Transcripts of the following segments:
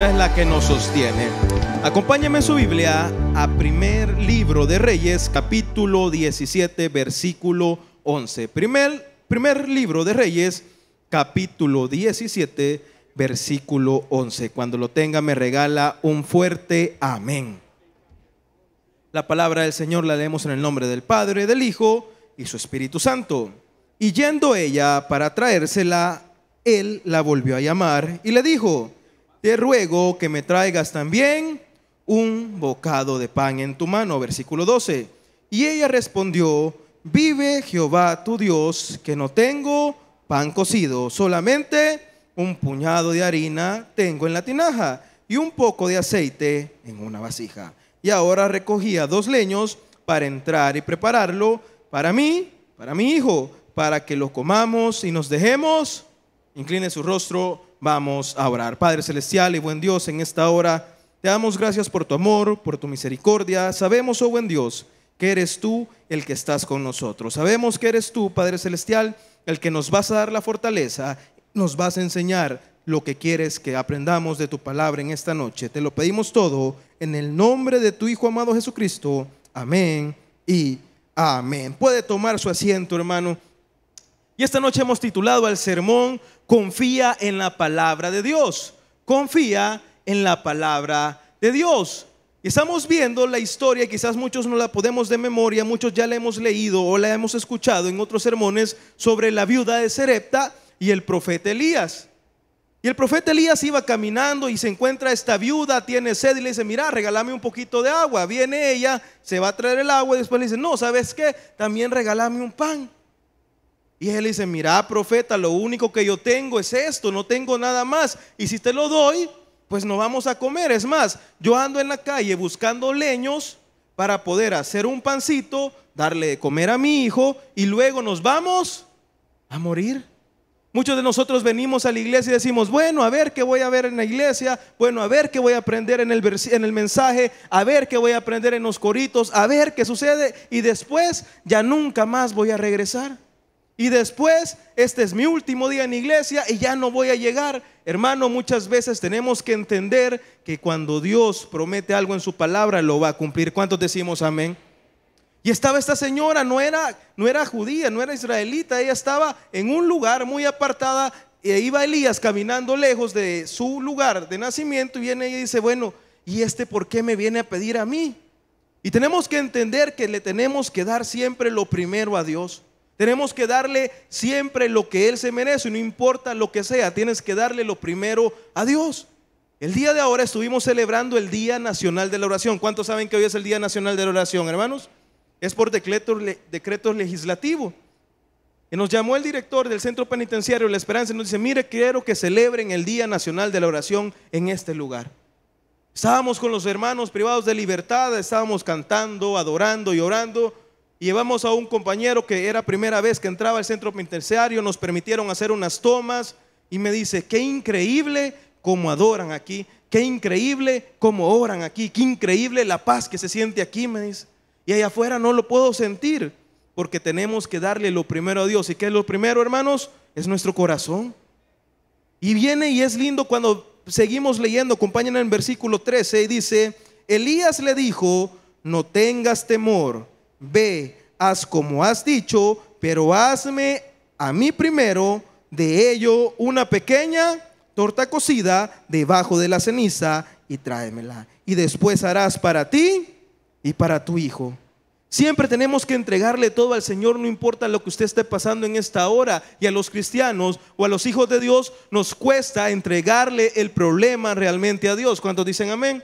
es la que nos sostiene. Acompáñame su Biblia a primer libro de Reyes, capítulo 17, versículo 11. Primer, primer libro de Reyes, capítulo 17, versículo 11. Cuando lo tenga me regala un fuerte amén. La palabra del Señor la leemos en el nombre del Padre, del Hijo y su Espíritu Santo. Y yendo ella para traérsela, él la volvió a llamar y le dijo, te ruego que me traigas también un bocado de pan en tu mano. Versículo 12. Y ella respondió, vive Jehová tu Dios, que no tengo pan cocido, solamente un puñado de harina tengo en la tinaja y un poco de aceite en una vasija. Y ahora recogía dos leños para entrar y prepararlo para mí, para mi hijo, para que lo comamos y nos dejemos. Incline su rostro vamos a orar. Padre Celestial y buen Dios, en esta hora te damos gracias por tu amor, por tu misericordia. Sabemos, oh buen Dios, que eres tú el que estás con nosotros. Sabemos que eres tú, Padre Celestial, el que nos vas a dar la fortaleza, nos vas a enseñar lo que quieres que aprendamos de tu palabra en esta noche. Te lo pedimos todo en el nombre de tu Hijo amado Jesucristo. Amén y amén. Puede tomar su asiento, hermano. Y esta noche hemos titulado al sermón Confía en la palabra de Dios. Confía en la palabra de Dios. estamos viendo la historia, quizás muchos no la podemos de memoria, muchos ya la hemos leído o la hemos escuchado en otros sermones sobre la viuda de Serepta y el profeta Elías. Y el profeta Elías iba caminando y se encuentra esta viuda, tiene sed y le dice, mira, regálame un poquito de agua. Viene ella, se va a traer el agua y después le dice, no, ¿sabes qué? También regálame un pan. Y él dice, mira, profeta, lo único que yo tengo es esto, no tengo nada más. Y si te lo doy, pues no vamos a comer. Es más, yo ando en la calle buscando leños para poder hacer un pancito, darle de comer a mi hijo y luego nos vamos a morir. Muchos de nosotros venimos a la iglesia y decimos, bueno, a ver qué voy a ver en la iglesia, bueno, a ver qué voy a aprender en el, en el mensaje, a ver qué voy a aprender en los coritos, a ver qué sucede y después ya nunca más voy a regresar. Y después, este es mi último día en iglesia y ya no voy a llegar. Hermano, muchas veces tenemos que entender que cuando Dios promete algo en su palabra, lo va a cumplir. ¿Cuántos decimos amén? Y estaba esta señora, no era, no era judía, no era israelita, ella estaba en un lugar muy apartada. y e iba Elías caminando lejos de su lugar de nacimiento y viene y dice, bueno, ¿y este por qué me viene a pedir a mí? Y tenemos que entender que le tenemos que dar siempre lo primero a Dios. Tenemos que darle siempre lo que Él se merece, no importa lo que sea, tienes que darle lo primero a Dios. El día de ahora estuvimos celebrando el Día Nacional de la Oración. ¿Cuántos saben que hoy es el Día Nacional de la Oración, hermanos? Es por decreto, decreto legislativo. Y nos llamó el director del Centro Penitenciario La Esperanza y nos dice, mire, quiero que celebren el Día Nacional de la Oración en este lugar. Estábamos con los hermanos privados de libertad, estábamos cantando, adorando y orando Llevamos a un compañero que era primera vez que entraba al centro penitenciario, nos permitieron hacer unas tomas y me dice, qué increíble cómo adoran aquí, qué increíble cómo oran aquí, qué increíble la paz que se siente aquí, me dice. Y allá afuera no lo puedo sentir porque tenemos que darle lo primero a Dios. ¿Y qué es lo primero, hermanos? Es nuestro corazón. Y viene y es lindo cuando seguimos leyendo, acompañen en versículo 13 y dice, Elías le dijo, no tengas temor ve, haz como has dicho, pero hazme a mí primero de ello una pequeña torta cocida debajo de la ceniza y tráemela. Y después harás para ti y para tu hijo. Siempre tenemos que entregarle todo al Señor, no importa lo que usted esté pasando en esta hora. Y a los cristianos o a los hijos de Dios nos cuesta entregarle el problema realmente a Dios. ¿Cuántos dicen amén?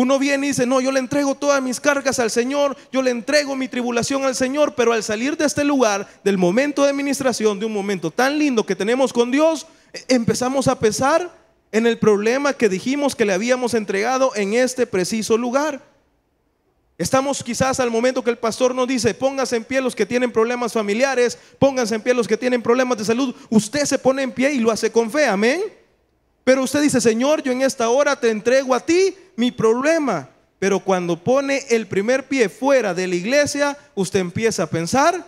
Uno viene y dice, no, yo le entrego todas mis cargas al Señor, yo le entrego mi tribulación al Señor, pero al salir de este lugar, del momento de administración, de un momento tan lindo que tenemos con Dios, e-, empezamos a pesar en el problema que dijimos que le habíamos entregado en este preciso lugar. Estamos quizás al momento que el pastor nos dice, pónganse en pie los que tienen problemas familiares, pónganse en pie los que tienen problemas de salud. Usted se pone en pie y lo hace con fe, amén. Pero usted dice, Señor, yo en esta hora te entrego a ti mi problema. Pero cuando pone el primer pie fuera de la iglesia, usted empieza a pensar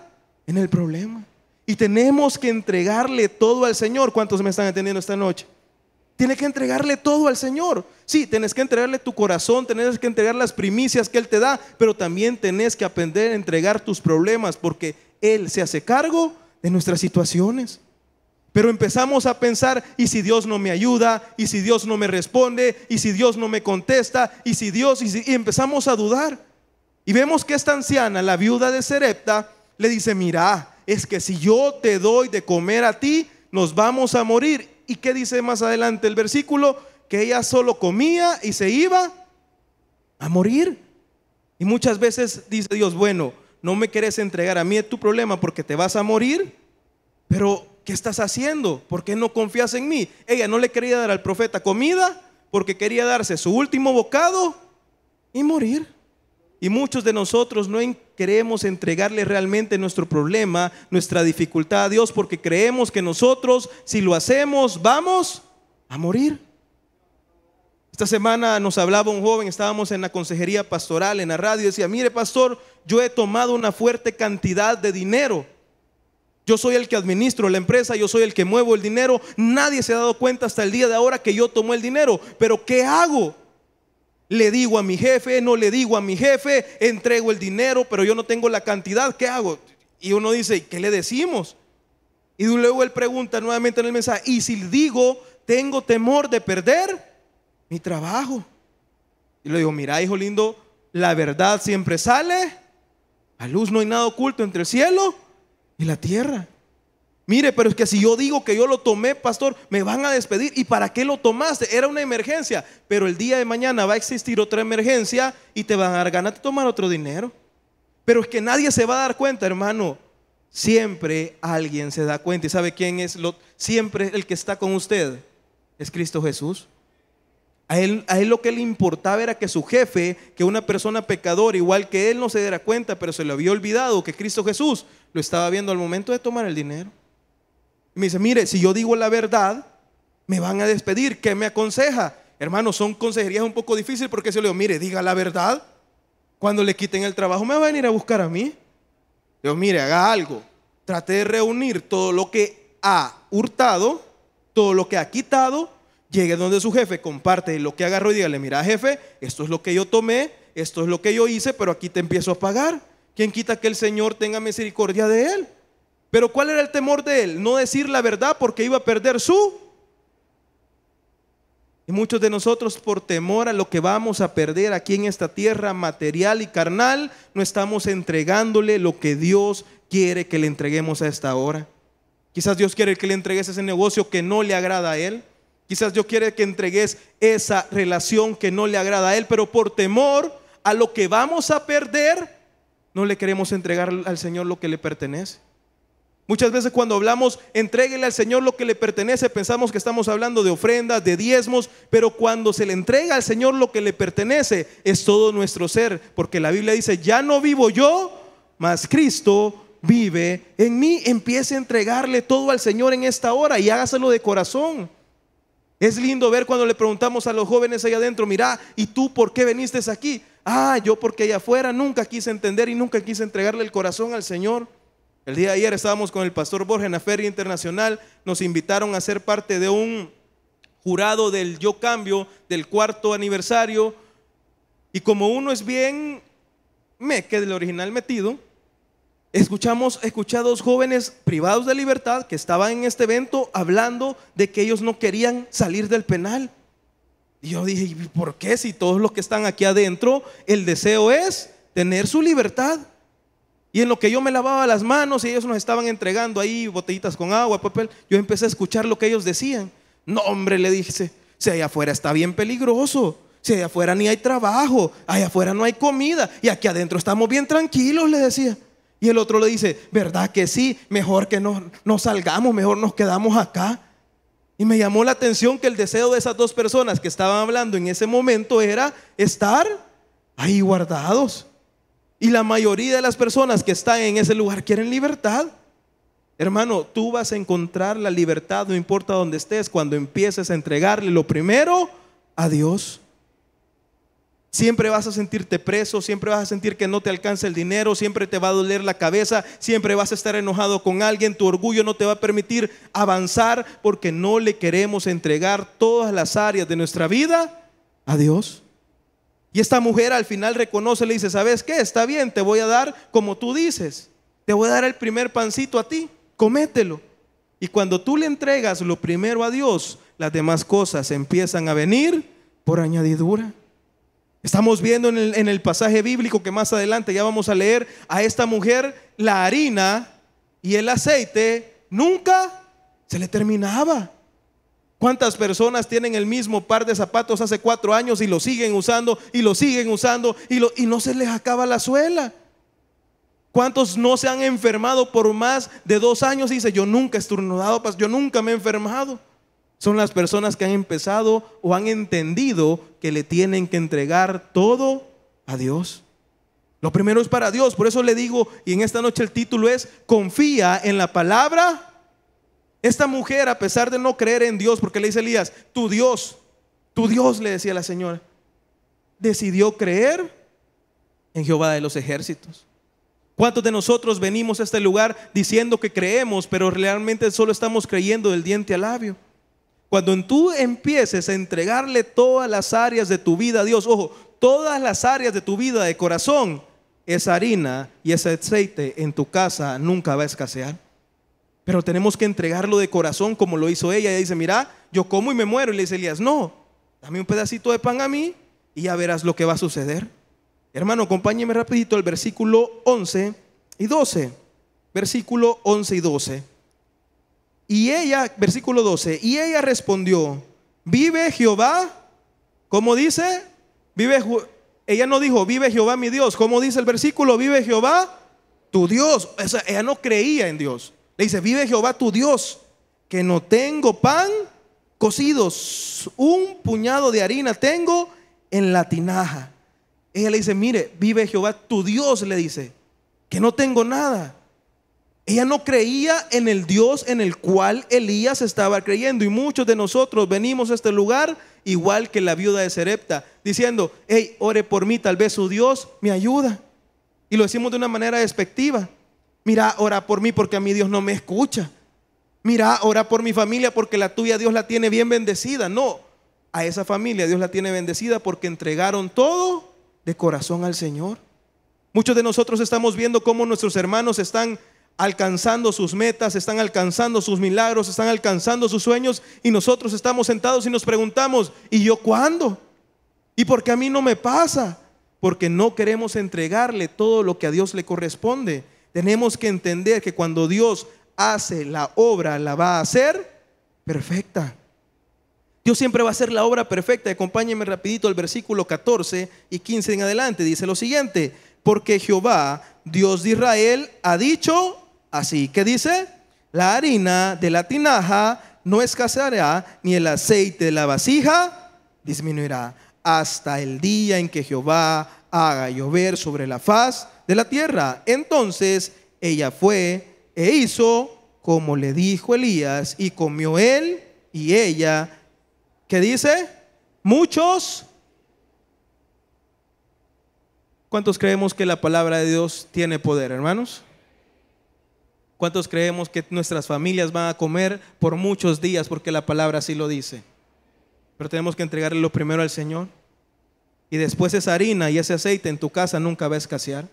en el problema. Y tenemos que entregarle todo al Señor. ¿Cuántos me están atendiendo esta noche? Tienes que entregarle todo al Señor. Sí, tenés que entregarle tu corazón, tenés que entregar las primicias que Él te da, pero también tenés que aprender a entregar tus problemas porque Él se hace cargo de nuestras situaciones. Pero empezamos a pensar, ¿y si Dios no me ayuda? ¿Y si Dios no me responde? ¿Y si Dios no me contesta? ¿Y si Dios? Y, empezamos a dudar. Y vemos que esta anciana, la viuda de Serepta, le dice, mira, es que si yo te doy de comer a ti, nos vamos a morir. ¿Y qué dice más adelante el versículo? Que ella solo comía y se iba a morir. Y muchas veces dice Dios, bueno, no me quieres entregar a mí tu problema porque te vas a morir, pero ¿qué estás haciendo? ¿Por qué no confías en mí? Ella no le quería dar al profeta comida porque quería darse su último bocado y morir. Y muchos de nosotros no queremos entregarle realmente nuestro problema, nuestra dificultad a Dios, porque creemos que nosotros, si lo hacemos, vamos a morir. Esta semana nos hablaba un joven, estábamos en la consejería pastoral, en la radio, y decía, mire pastor, yo he tomado una fuerte cantidad de dinero yo soy el que administro la empresa, yo soy el que muevo el dinero. Nadie se ha dado cuenta hasta el día de ahora que yo tomo el dinero. Pero ¿qué hago? Le digo a mi jefe, no le digo a mi jefe, entrego el dinero, pero yo no tengo la cantidad. ¿Qué hago? Y uno dice, ¿qué le decimos? Y luego él pregunta nuevamente en el mensaje, ¿y si digo, tengo temor de perder mi trabajo? Y le digo, mira, hijo lindo, la verdad siempre sale. A luz no hay nada oculto entre el cielo y la tierra. Mire, pero es que si yo digo que yo lo tomé, pastor, me van a despedir. ¿Y para qué lo tomaste? Era una emergencia. Pero el día de mañana va a existir otra emergencia y te van a dar ganas de tomar otro dinero. Pero es que nadie se va a dar cuenta, hermano. Siempre alguien se da cuenta. ¿Y sabe quién es? Lo, siempre el que está con usted es Cristo Jesús. A él, lo que le importaba era que su jefe, que una persona pecadora igual que él, no se diera cuenta, pero se le había olvidado que Cristo Jesús lo estaba viendo al momento de tomar el dinero. me dice, mire, si yo digo la verdad, me van a despedir, ¿qué me aconseja? Hermano, son consejerías un poco difíciles porque se le digo, mire, diga la verdad, cuando le quiten el trabajo me van a venir a buscar a mí. Dios, mire, haga algo. Trate de reunir todo lo que ha hurtado, todo lo que ha quitado llegue donde su jefe, comparte lo que agarró y dígale, mira jefe, esto es lo que yo tomé, esto es lo que yo hice, pero aquí te empiezo a pagar. ¿Quién quita que el Señor tenga misericordia de él? Pero ¿cuál era el temor de él? No decir la verdad porque iba a perder su. Y muchos de nosotros por temor a lo que vamos a perder aquí en esta tierra material y carnal, no estamos entregándole lo que Dios quiere que le entreguemos a esta hora. Quizás Dios quiere que le entregues ese negocio que no le agrada a él. Quizás Dios quiere que entregues esa relación que no le agrada a Él, pero por temor a lo que vamos a perder, no le queremos entregar al Señor lo que le pertenece. Muchas veces cuando hablamos, entreguele al Señor lo que le pertenece, pensamos que estamos hablando de ofrendas, de diezmos, pero cuando se le entrega al Señor lo que le pertenece, es todo nuestro ser, porque la Biblia dice, ya no vivo yo, mas Cristo vive en mí. Empiece a entregarle todo al Señor en esta hora y hágaselo de corazón. Es lindo ver cuando le preguntamos a los jóvenes allá adentro, mira, ¿y tú por qué viniste aquí? Ah, yo porque allá afuera nunca quise entender y nunca quise entregarle el corazón al Señor. El día de ayer estábamos con el pastor Borges en la Feria Internacional, nos invitaron a ser parte de un jurado del Yo Cambio, del cuarto aniversario, y como uno es bien me quedé el original metido, Escuchamos, escuchados jóvenes privados de libertad que estaban en este evento hablando de que ellos no querían salir del penal. Y yo dije, ¿y por qué si todos los que están aquí adentro, el deseo es tener su libertad? Y en lo que yo me lavaba las manos y ellos nos estaban entregando ahí botellitas con agua, papel, yo empecé a escuchar lo que ellos decían. No, hombre, le dije, si allá afuera está bien peligroso, si allá afuera ni hay trabajo, allá afuera no hay comida y aquí adentro estamos bien tranquilos, le decía. Y el otro le dice, ¿verdad que sí? Mejor que no salgamos, mejor nos quedamos acá. Y me llamó la atención que el deseo de esas dos personas que estaban hablando en ese momento era estar ahí guardados. Y la mayoría de las personas que están en ese lugar quieren libertad. Hermano, tú vas a encontrar la libertad, no importa dónde estés, cuando empieces a entregarle lo primero a Dios. Siempre vas a sentirte preso, siempre vas a sentir que no te alcanza el dinero, siempre te va a doler la cabeza, siempre vas a estar enojado con alguien, tu orgullo no te va a permitir avanzar porque no le queremos entregar todas las áreas de nuestra vida a Dios. Y esta mujer al final reconoce, le dice, ¿sabes qué? Está bien, te voy a dar como tú dices, te voy a dar el primer pancito a ti, comételo. Y cuando tú le entregas lo primero a Dios, las demás cosas empiezan a venir por añadidura. Estamos viendo en el, pasaje bíblico que más adelante ya vamos a leer a esta mujer la harina y el aceite nunca se le terminaba. ¿Cuántas personas tienen el mismo par de zapatos hace cuatro años y lo siguen usando y lo siguen usando y, lo, y no se les acaba la suela? ¿Cuántos no se han enfermado por más de dos años? y Dice, yo nunca he estornudado, yo nunca me he enfermado. Son las personas que han empezado o han entendido que le tienen que entregar todo a Dios. Lo primero es para Dios, por eso le digo, y en esta noche el título es, confía en la palabra. Esta mujer, a pesar de no creer en Dios, porque le dice Elías, tu Dios, tu Dios, le decía la señora, decidió creer en Jehová de los ejércitos. ¿Cuántos de nosotros venimos a este lugar diciendo que creemos, pero realmente solo estamos creyendo del diente al labio? Cuando tú empieces a entregarle todas las áreas de tu vida a Dios, ojo, todas las áreas de tu vida de corazón, esa harina y ese aceite en tu casa nunca va a escasear. Pero tenemos que entregarlo de corazón como lo hizo ella. Ella dice, mira, yo como y me muero. Y le dice Elías, no, dame un pedacito de pan a mí y ya verás lo que va a suceder. Hermano, acompáñeme rapidito al versículo 11 y 12. Versículo 11 y 12. Y ella, versículo 12, y ella respondió, vive Jehová, como dice? Vive, ella no dijo, vive Jehová mi Dios, ¿cómo dice el versículo? Vive Jehová tu Dios. ella no creía en Dios. Le dice, vive Jehová tu Dios, que no tengo pan cocido, un puñado de harina tengo en la tinaja. Ella le dice, mire, vive Jehová tu Dios, le dice, que no tengo nada. Ella no creía en el Dios en el cual Elías estaba creyendo. Y muchos de nosotros venimos a este lugar igual que la viuda de Serepta, diciendo, hey, ore por mí, tal vez su Dios me ayuda. Y lo decimos de una manera despectiva. Mira, ora por mí porque a mi Dios no me escucha. Mira, ora por mi familia porque la tuya Dios la tiene bien bendecida. No, a esa familia Dios la tiene bendecida porque entregaron todo de corazón al Señor. Muchos de nosotros estamos viendo cómo nuestros hermanos están alcanzando sus metas, están alcanzando sus milagros, están alcanzando sus sueños y nosotros estamos sentados y nos preguntamos, ¿y yo cuándo? ¿Y por qué a mí no me pasa? Porque no queremos entregarle todo lo que a Dios le corresponde. Tenemos que entender que cuando Dios hace la obra, la va a hacer perfecta. Dios siempre va a hacer la obra perfecta. Acompáñenme rapidito al versículo 14 y 15 en adelante. Dice lo siguiente, porque Jehová, Dios de Israel, ha dicho así. que dice? La harina de la tinaja no escaseará, ni el aceite de la vasija disminuirá, hasta el día en que Jehová haga llover sobre la faz de la tierra. Entonces ella fue e hizo como le dijo Elías, y comió él y ella. ¿Qué dice? Muchos. ¿Cuántos creemos que la palabra de Dios tiene poder, hermanos? ¿Cuántos creemos que nuestras familias van a comer por muchos días? Porque la palabra así lo dice. Pero tenemos que entregarle lo primero al Señor. Y después esa harina y ese aceite en tu casa nunca va a escasear.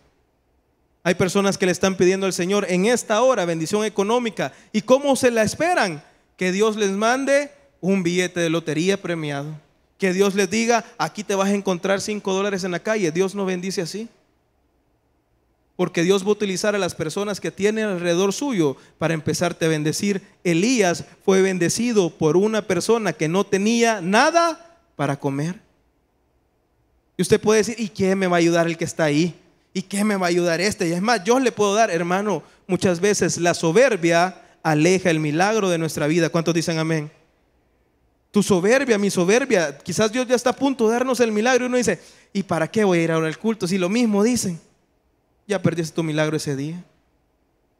Hay personas que le están pidiendo al Señor en esta hora bendición económica. ¿Y cómo se la esperan? Que Dios les mande un billete de lotería premiado. Que Dios les diga, aquí te vas a encontrar cinco dólares en la calle. Dios no bendice así porque Dios va a utilizar a las personas que tiene alrededor suyo para empezarte a bendecir. Elías fue bendecido por una persona que no tenía nada para comer. Y usted puede decir, ¿y qué me va a ayudar el que está ahí? ¿Y qué me va a ayudar este? Y es más, yo le puedo dar, hermano, muchas veces la soberbia aleja el milagro de nuestra vida. ¿Cuántos dicen amén? Tu soberbia, mi soberbia, quizás Dios ya está a punto de darnos el milagro y uno dice, ¿y para qué voy a ir ahora al culto si lo mismo dicen? ya perdiste tu milagro ese día.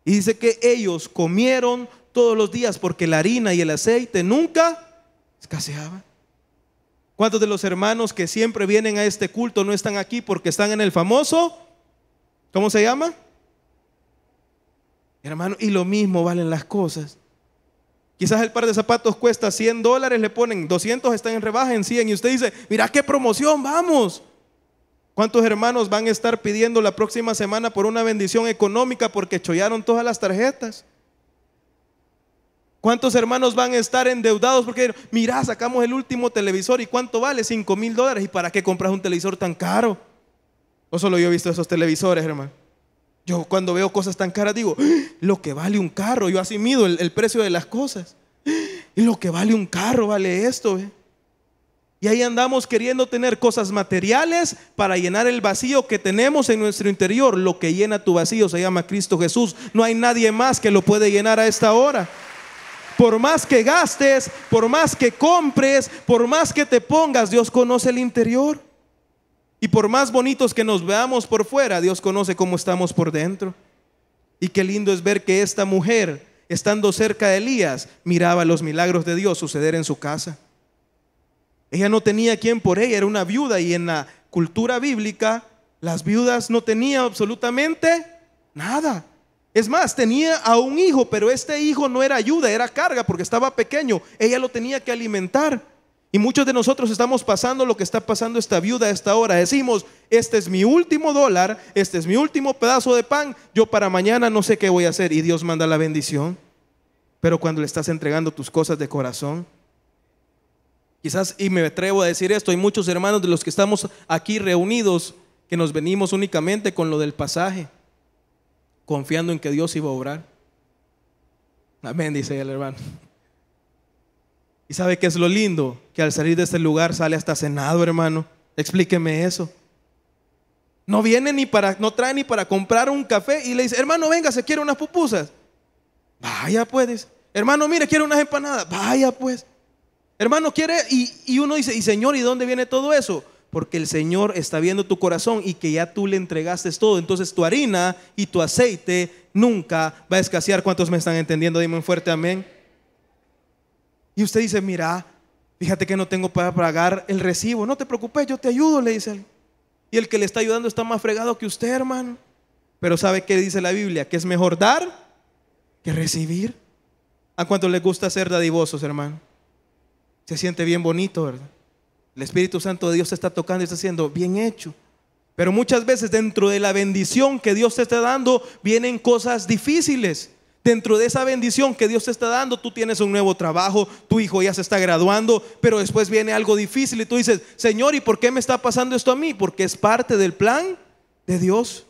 Y dice que ellos comieron todos los días porque la harina y el aceite nunca escaseaban. ¿Cuántos de los hermanos que siempre vienen a este culto no están aquí porque están en el famoso? ¿Cómo se llama? Hermano, y lo mismo valen las cosas. Quizás el par de zapatos cuesta 100 dólares, le ponen 200, están en rebaja en 100 y usted dice, mira qué promoción, vamos. ¿Cuántos hermanos van a estar pidiendo la próxima semana por una bendición económica porque chollaron todas las tarjetas? ¿Cuántos hermanos van a estar endeudados porque mira, sacamos el último televisor y cuánto vale? ¿Cinco mil dólares. ¿Y para qué compras un televisor tan caro? No solo yo he visto esos televisores, hermano. Yo cuando veo cosas tan caras digo, ¡Ah! lo que vale un carro, yo así el, precio de las cosas. Y ah! lo que vale un carro vale esto. ¿eh? Y ahí andamos queriendo tener cosas materiales para llenar el vacío que tenemos en nuestro interior. Lo que llena tu vacío se llama Cristo Jesús. No hay nadie más que lo puede llenar a esta hora. Por más que gastes, por más que compres, por más que te pongas, Dios conoce el interior. Y por más bonitos que nos veamos por fuera, Dios conoce cómo estamos por dentro. Y qué lindo es ver que esta mujer, estando cerca de Elías, miraba los milagros de Dios suceder en su casa. Ella no tenía quien por ella, era una viuda y en la cultura bíblica las viudas no tenían absolutamente nada. Es más, tenía a un hijo, pero este hijo no era ayuda, era carga porque estaba pequeño. Ella lo tenía que alimentar. Y muchos de nosotros estamos pasando lo que está pasando esta viuda a esta hora. Decimos, este es mi último dólar, este es mi último pedazo de pan, yo para mañana no sé qué voy a hacer. Y Dios manda la bendición. Pero cuando le estás entregando tus cosas de corazón, Quizás, y me atrevo a decir esto, hay muchos hermanos de los que estamos aquí reunidos que nos venimos únicamente con lo del pasaje, confiando en que Dios iba a obrar. Amén, dice el hermano. ¿Y sabe que es lo lindo? Que al salir de este lugar sale hasta cenado, hermano. Explíqueme eso. No viene ni para, no trae ni para comprar un café y le dice, hermano, venga, se quiere unas pupusas. Vaya pues. Hermano, mire, quiero unas empanadas. Vaya pues. Hermano, quiere, y, uno dice, y Señor, ¿y dónde viene todo eso? Porque el Señor está viendo tu corazón y que ya tú le entregaste todo. Entonces tu harina y tu aceite nunca va a escasear. ¿Cuántos me están entendiendo? Dime un fuerte amén. Y usted dice, mira, fíjate que no tengo para pagar el recibo. No te preocupes, yo te ayudo, le dice él. Y el que le está ayudando está más fregado que usted, hermano. Pero ¿sabe qué dice la Biblia? Que es mejor dar que recibir. ¿A cuántos les gusta ser dadivosos, hermano? Se siente bien bonito, ¿verdad? El Espíritu Santo de Dios está tocando y está haciendo bien hecho. Pero muchas veces dentro de la bendición que Dios te está dando vienen cosas difíciles. Dentro de esa bendición que Dios te está dando, tú tienes un nuevo trabajo, tu hijo ya se está graduando, pero después viene algo difícil y tú dices, Señor, ¿y por qué me está pasando esto a mí? Porque es parte del plan de Dios.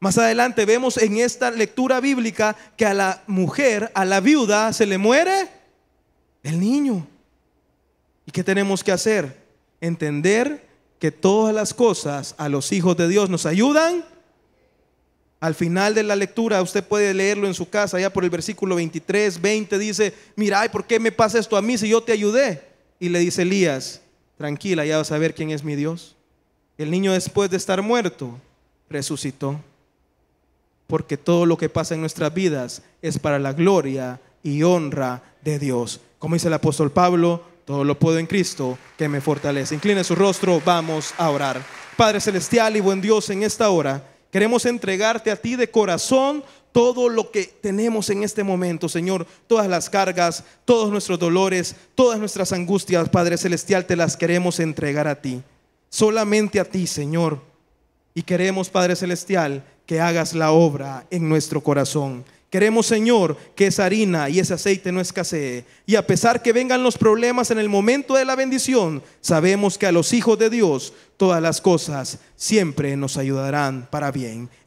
Más adelante vemos en esta lectura bíblica que a la mujer, a la viuda, se le muere el niño. ¿Y qué tenemos que hacer? Entender que todas las cosas a los hijos de Dios nos ayudan. Al final de la lectura, usted puede leerlo en su casa, ya por el versículo 23, 20, dice, mira, por qué me pasa esto a mí si yo te ayudé? Y le dice Elías, tranquila, ya vas a ver quién es mi Dios. El niño después de estar muerto, resucitó. Porque todo lo que pasa en nuestras vidas es para la gloria y honra de Dios. Como dice el apóstol Pablo, todo lo puedo en Cristo que me fortalece. Incline su rostro, vamos a orar. Padre Celestial y buen Dios, en esta hora queremos entregarte a ti de corazón todo lo que tenemos en este momento, Señor, todas las cargas, todos nuestros dolores, todas nuestras angustias, Padre Celestial, te las queremos entregar a ti, solamente a ti, Señor. Y queremos, Padre Celestial, que hagas la obra en nuestro corazón. Queremos, Señor, que esa harina y ese aceite no escasee. Y a pesar que vengan los problemas en el momento de la bendición, sabemos que a los hijos de Dios todas las cosas siempre nos ayudarán para bien.